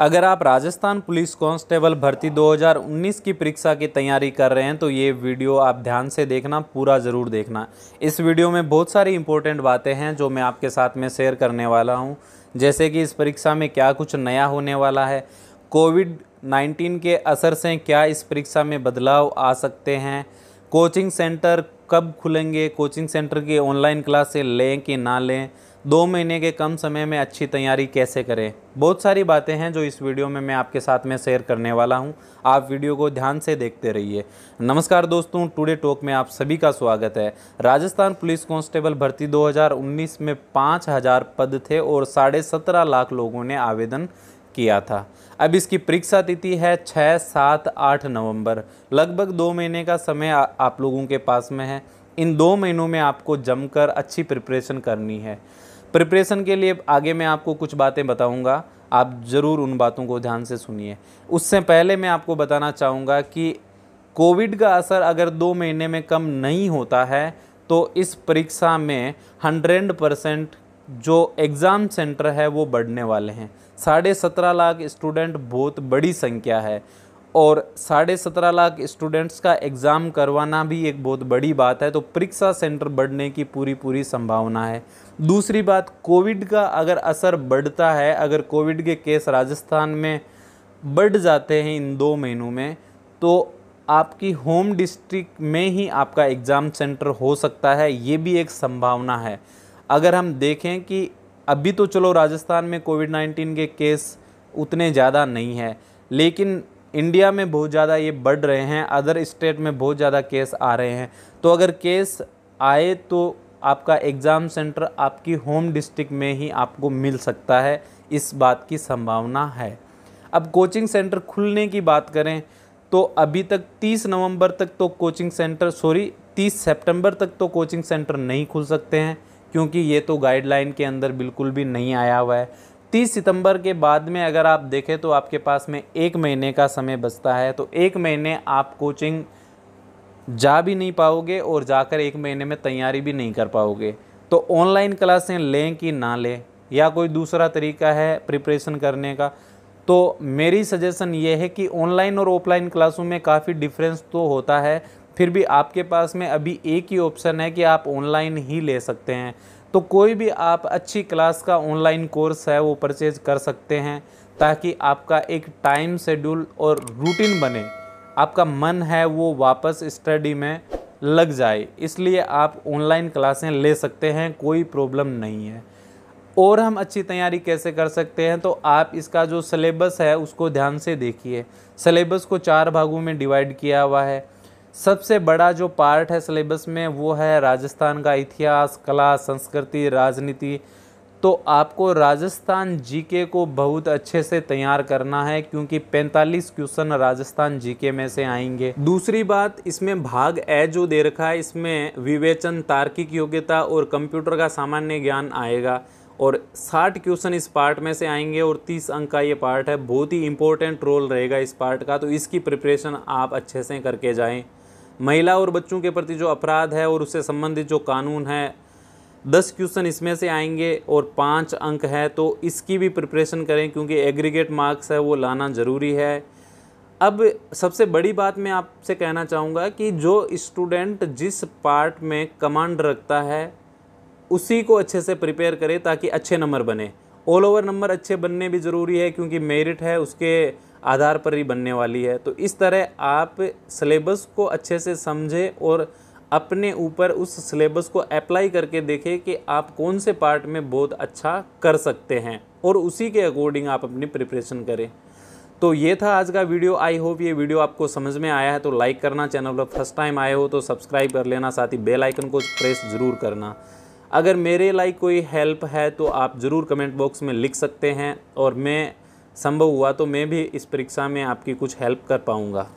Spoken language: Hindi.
अगर आप राजस्थान पुलिस कांस्टेबल भर्ती 2019 की परीक्षा की तैयारी कर रहे हैं तो ये वीडियो आप ध्यान से देखना पूरा ज़रूर देखना इस वीडियो में बहुत सारी इंपॉर्टेंट बातें हैं जो मैं आपके साथ में शेयर करने वाला हूँ जैसे कि इस परीक्षा में क्या कुछ नया होने वाला है कोविड 19 के असर से क्या इस परीक्षा में बदलाव आ सकते हैं कोचिंग सेंटर कब खुलेंगे कोचिंग सेंटर की ऑनलाइन क्लासें लें कि ना लें दो महीने के कम समय में अच्छी तैयारी कैसे करें बहुत सारी बातें हैं जो इस वीडियो में मैं आपके साथ में शेयर करने वाला हूं आप वीडियो को ध्यान से देखते रहिए नमस्कार दोस्तों टुडे टॉक में आप सभी का स्वागत है राजस्थान पुलिस कांस्टेबल भर्ती 2019 में 5000 पद थे और साढ़े सत्रह लाख लोगों ने आवेदन किया था अब इसकी परीक्षा तिथि है छः सात आठ नवम्बर लगभग दो महीने का समय आप लोगों के पास में है इन दो महीनों में आपको जमकर अच्छी प्रिपरेशन करनी है प्रिपरेशन के लिए आगे मैं आपको कुछ बातें बताऊंगा आप ज़रूर उन बातों को ध्यान से सुनिए उससे पहले मैं आपको बताना चाहूँगा कि कोविड का असर अगर दो महीने में कम नहीं होता है तो इस परीक्षा में हंड्रेड परसेंट जो एग्ज़ाम सेंटर है वो बढ़ने वाले हैं साढ़े सत्रह लाख स्टूडेंट बहुत बड़ी संख्या है और साढ़े सत्रह लाख स्टूडेंट्स का एग्ज़ाम करवाना भी एक बहुत बड़ी बात है तो परीक्षा सेंटर बढ़ने की पूरी पूरी संभावना है दूसरी बात कोविड का अगर असर बढ़ता है अगर कोविड के केस राजस्थान में बढ़ जाते हैं इन दो महीनों में तो आपकी होम डिस्ट्रिक्ट में ही आपका एग्ज़ाम सेंटर हो सकता है ये भी एक संभावना है अगर हम देखें कि अभी तो चलो राजस्थान में कोविड नाइन्टीन के केस उतने ज़्यादा नहीं है लेकिन इंडिया में बहुत ज़्यादा ये बढ़ रहे हैं अदर स्टेट में बहुत ज़्यादा केस आ रहे हैं तो अगर केस आए तो आपका एग्ज़ाम सेंटर आपकी होम डिस्ट्रिक्ट में ही आपको मिल सकता है इस बात की संभावना है अब कोचिंग सेंटर खुलने की बात करें तो अभी तक 30 नवंबर तक तो कोचिंग सेंटर सॉरी 30 सितंबर तक तो कोचिंग सेंटर नहीं खुल सकते हैं क्योंकि ये तो गाइडलाइन के अंदर बिल्कुल भी नहीं आया हुआ है तीस सितंबर के बाद में अगर आप देखें तो आपके पास में एक महीने का समय बचता है तो एक महीने आप कोचिंग जा भी नहीं पाओगे और जाकर एक महीने में तैयारी भी नहीं कर पाओगे तो ऑनलाइन क्लासें लें कि ना लें या कोई दूसरा तरीका है प्रिपरेशन करने का तो मेरी सजेशन ये है कि ऑनलाइन और ऑफलाइन क्लासों में काफ़ी डिफरेंस तो होता है फिर भी आपके पास में अभी एक ही ऑप्शन है कि आप ऑनलाइन ही ले सकते हैं तो कोई भी आप अच्छी क्लास का ऑनलाइन कोर्स है वो परचेज कर सकते हैं ताकि आपका एक टाइम शेड्यूल और रूटीन बने आपका मन है वो वापस स्टडी में लग जाए इसलिए आप ऑनलाइन क्लासें ले सकते हैं कोई प्रॉब्लम नहीं है और हम अच्छी तैयारी कैसे कर सकते हैं तो आप इसका जो सिलेबस है उसको ध्यान से देखिए सिलेबस को चार भागों में डिवाइड किया हुआ है सबसे बड़ा जो पार्ट है सिलेबस में वो है राजस्थान का इतिहास कला संस्कृति राजनीति तो आपको राजस्थान जीके को बहुत अच्छे से तैयार करना है क्योंकि 45 क्वेश्चन राजस्थान जीके में से आएंगे दूसरी बात इसमें भाग ए जो दे रखा है इसमें विवेचन तार्किक योग्यता और कंप्यूटर का सामान्य ज्ञान आएगा और 60 क्वेश्चन इस पार्ट में से आएंगे और 30 अंक का ये पार्ट है बहुत ही इंपॉर्टेंट रोल रहेगा इस पार्ट का तो इसकी प्रिपरेशन आप अच्छे से करके जाएँ महिला और बच्चों के प्रति जो अपराध है और उससे संबंधित जो कानून है दस क्वेश्चन इसमें से आएंगे और पाँच अंक है तो इसकी भी प्रिपरेशन करें क्योंकि एग्रीगेट मार्क्स है वो लाना ज़रूरी है अब सबसे बड़ी बात मैं आपसे कहना चाहूँगा कि जो स्टूडेंट जिस पार्ट में कमांड रखता है उसी को अच्छे से प्रिपेयर करें ताकि अच्छे नंबर बने ऑल ओवर नंबर अच्छे बनने भी ज़रूरी है क्योंकि मेरिट है उसके आधार पर ही बनने वाली है तो इस तरह आप सिलेबस को अच्छे से समझें और अपने ऊपर उस सिलेबस को अप्लाई करके देखें कि आप कौन से पार्ट में बहुत अच्छा कर सकते हैं और उसी के अकॉर्डिंग आप अपनी प्रिपरेशन करें तो ये था आज का वीडियो आई होप ये वीडियो आपको समझ में आया है तो लाइक करना चैनल पर फर्स्ट टाइम आए हो तो सब्सक्राइब कर लेना साथ ही बेल आइकन को प्रेस ज़रूर करना अगर मेरे लाइक कोई हेल्प है तो आप ज़रूर कमेंट बॉक्स में लिख सकते हैं और मैं संभव हुआ तो मैं भी इस परीक्षा में आपकी कुछ हेल्प कर पाऊँगा